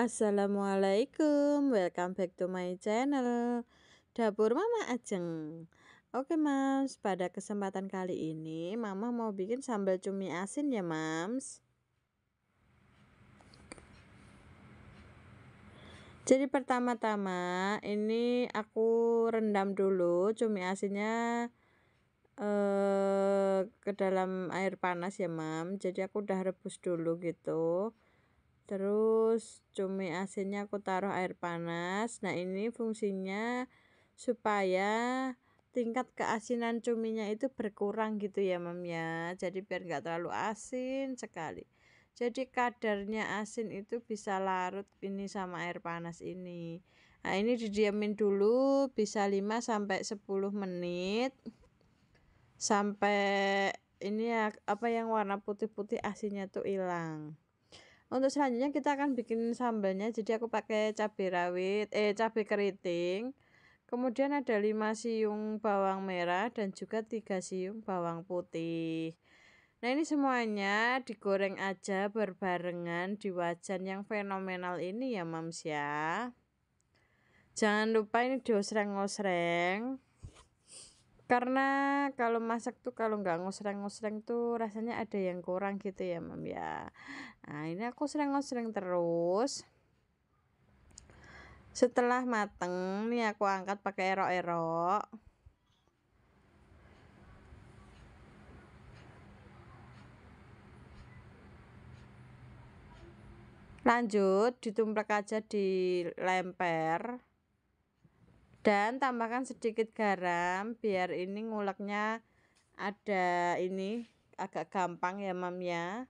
Assalamualaikum, welcome back to my channel Dapur Mama Ajeng Oke mams, pada kesempatan kali ini Mama mau bikin sambal cumi asin ya mams Jadi pertama-tama ini aku rendam dulu cumi asinnya eh, ke dalam air panas ya mam Jadi aku udah rebus dulu gitu terus cumi asinnya aku taruh air panas nah ini fungsinya supaya tingkat keasinan cuminya itu berkurang gitu ya mam ya jadi biar nggak terlalu asin sekali jadi kadarnya asin itu bisa larut ini sama air panas ini nah ini didiamin dulu bisa 5 sampai 10 menit sampai ini ya apa yang warna putih-putih asinnya tuh hilang untuk selanjutnya kita akan bikin sambalnya jadi aku pakai cabai rawit eh cabai keriting kemudian ada 5 siung bawang merah dan juga 3 siung bawang putih nah ini semuanya digoreng aja berbarengan di wajan yang fenomenal ini ya mams ya jangan lupa ini diosreng-osreng karena kalau masak tuh kalau nggak ngosreng-ngosreng tuh rasanya ada yang kurang gitu ya mam ya nah ini aku sering-ngosreng terus setelah mateng nih aku angkat pakai erok-erok lanjut ditumplek aja di lemper dan tambahkan sedikit garam biar ini nguleknya ada ini agak gampang ya mam ya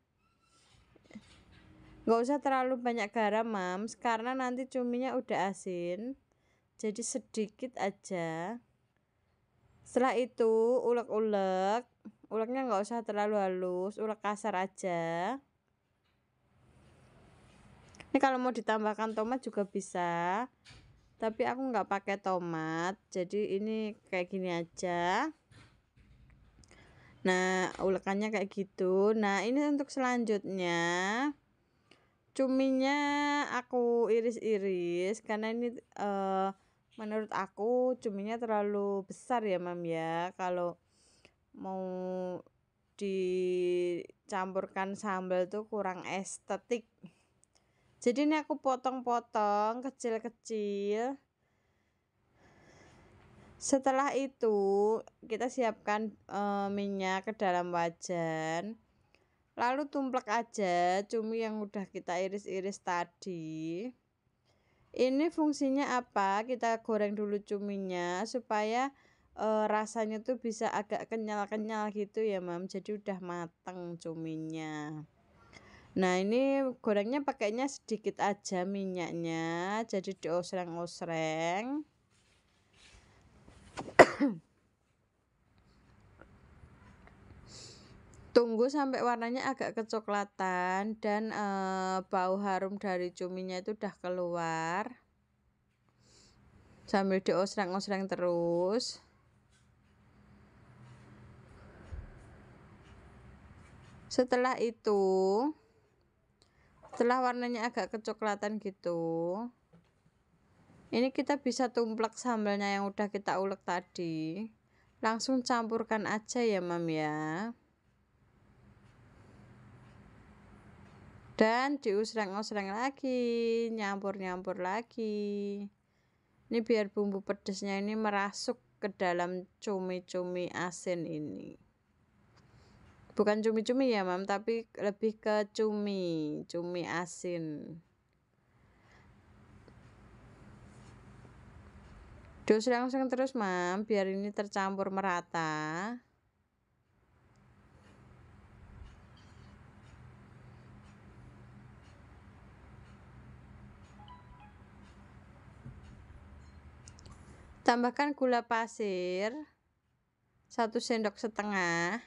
nggak usah terlalu banyak garam mam, karena nanti cuminya udah asin jadi sedikit aja setelah itu ulek-ulek uleknya nggak usah terlalu halus ulek kasar aja ini kalau mau ditambahkan tomat juga bisa tapi aku nggak pakai tomat jadi ini kayak gini aja nah ulekannya kayak gitu nah ini untuk selanjutnya cuminya aku iris-iris karena ini uh, menurut aku cuminya terlalu besar ya mam ya kalau mau dicampurkan sambal tuh kurang estetik jadi ini aku potong-potong kecil-kecil setelah itu kita siapkan e, minyak ke dalam wajan lalu tumplek aja cumi yang udah kita iris-iris tadi ini fungsinya apa kita goreng dulu cuminya supaya e, rasanya tuh bisa agak kenyal-kenyal gitu ya mam jadi udah mateng cuminya Nah, ini gorengnya pakainya sedikit aja minyaknya, jadi diosreng-osreng. Tunggu sampai warnanya agak kecoklatan dan e, bau harum dari cuminya itu udah keluar. Sambil diosreng-osreng terus. Setelah itu, setelah warnanya agak kecoklatan gitu ini kita bisa tumplek sambalnya yang udah kita ulek tadi langsung campurkan aja ya mam ya dan diusreng-usreng lagi nyampur-nyampur lagi ini biar bumbu pedasnya ini merasuk ke dalam cumi-cumi asin ini Bukan cumi-cumi ya, Mam, tapi lebih ke cumi, cumi asin. Dus langsung terus, Mam, biar ini tercampur merata. Tambahkan gula pasir satu sendok setengah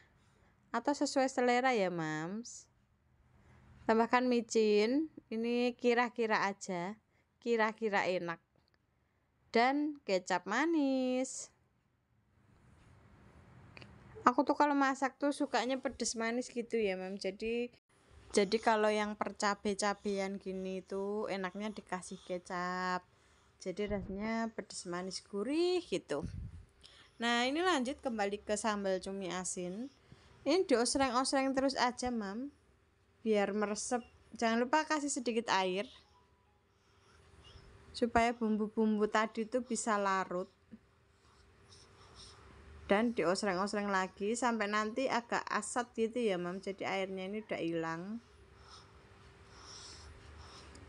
atau sesuai selera ya mams tambahkan micin ini kira-kira aja kira-kira enak dan kecap manis aku tuh kalau masak tuh sukanya pedes manis gitu ya mam jadi jadi kalau yang percabe-cabean gini tuh enaknya dikasih kecap jadi rasanya pedes manis gurih gitu nah ini lanjut kembali ke sambal cumi asin ini diosreng-osreng terus aja, Mam. Biar meresep. Jangan lupa kasih sedikit air. Supaya bumbu-bumbu tadi itu bisa larut. Dan diosreng-osreng lagi sampai nanti agak asat gitu ya, Mam. Jadi airnya ini udah hilang.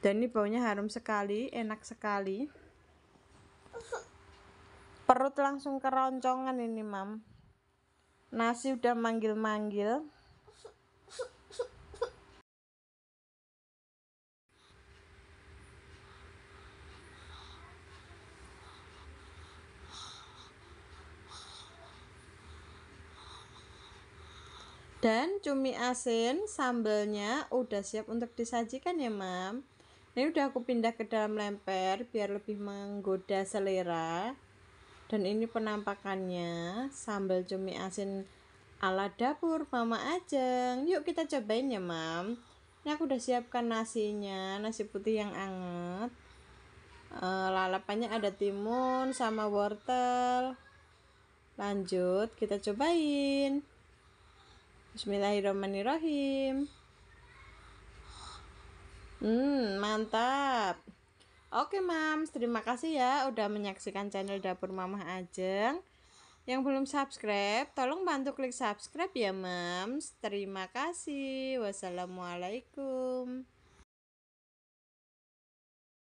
Dan ini baunya harum sekali, enak sekali. Perut langsung keroncongan ini, Mam. Nasi udah manggil-manggil. Dan cumi asin sambelnya udah siap untuk disajikan ya, Mam. Ini udah aku pindah ke dalam lemper biar lebih menggoda selera dan ini penampakannya sambal cumi asin ala dapur mama ajeng yuk kita cobain ya mam ini aku udah siapkan nasinya nasi putih yang anget e, lalapannya ada timun sama wortel lanjut kita cobain bismillahirrahmanirrahim hmm mantap Oke Mams, terima kasih ya udah menyaksikan channel Dapur Mamah Ajeng. Yang belum subscribe, tolong bantu klik subscribe ya Mams. Terima kasih. Wassalamualaikum.